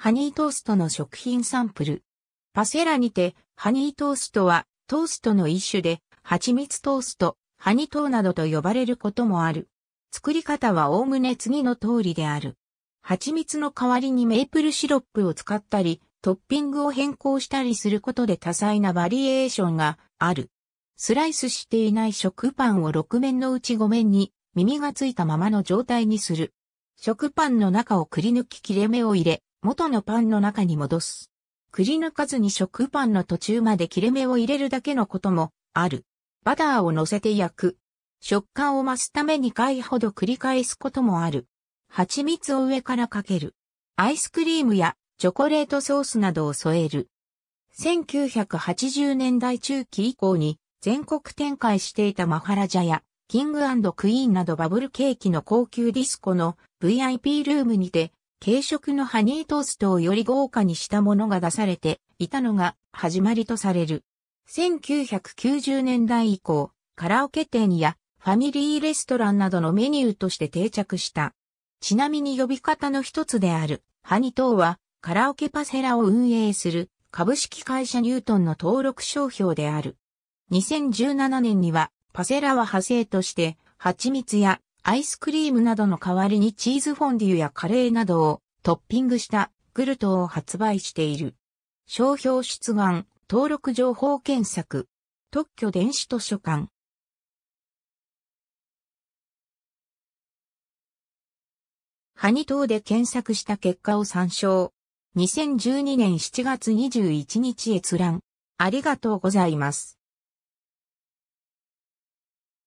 ハニートーストの食品サンプル。パセラにて、ハニートーストは、トーストの一種で、蜂蜜トースト、ハニトーなどと呼ばれることもある。作り方はおおむね次の通りである。蜂蜜の代わりにメープルシロップを使ったり、トッピングを変更したりすることで多彩なバリエーションがある。スライスしていない食パンを6面のうち5面に耳がついたままの状態にする。食パンの中をくり抜き切れ目を入れ、元のパンの中に戻す。くり抜かずに食パンの途中まで切れ目を入れるだけのこともある。バターを乗せて焼く。食感を増すため2回ほど繰り返すこともある。蜂蜜を上からかける。アイスクリームやチョコレートソースなどを添える。1980年代中期以降に全国展開していたマハラジャやキングクイーンなどバブルケーキの高級ディスコの VIP ルームにて軽食のハニートーストをより豪華にしたものが出されていたのが始まりとされる。1990年代以降、カラオケ店やファミリーレストランなどのメニューとして定着した。ちなみに呼び方の一つである、ハニトーはカラオケパセラを運営する株式会社ニュートンの登録商標である。2017年にはパセラは派生として、蜂蜜やアイスクリームなどの代わりにチーズフォンデュやカレーなどをトッピングしたグルトを発売している。商標出願、登録情報検索、特許電子図書館。ハニ等で検索した結果を参照。2012年7月21日閲覧。ありがとうございます。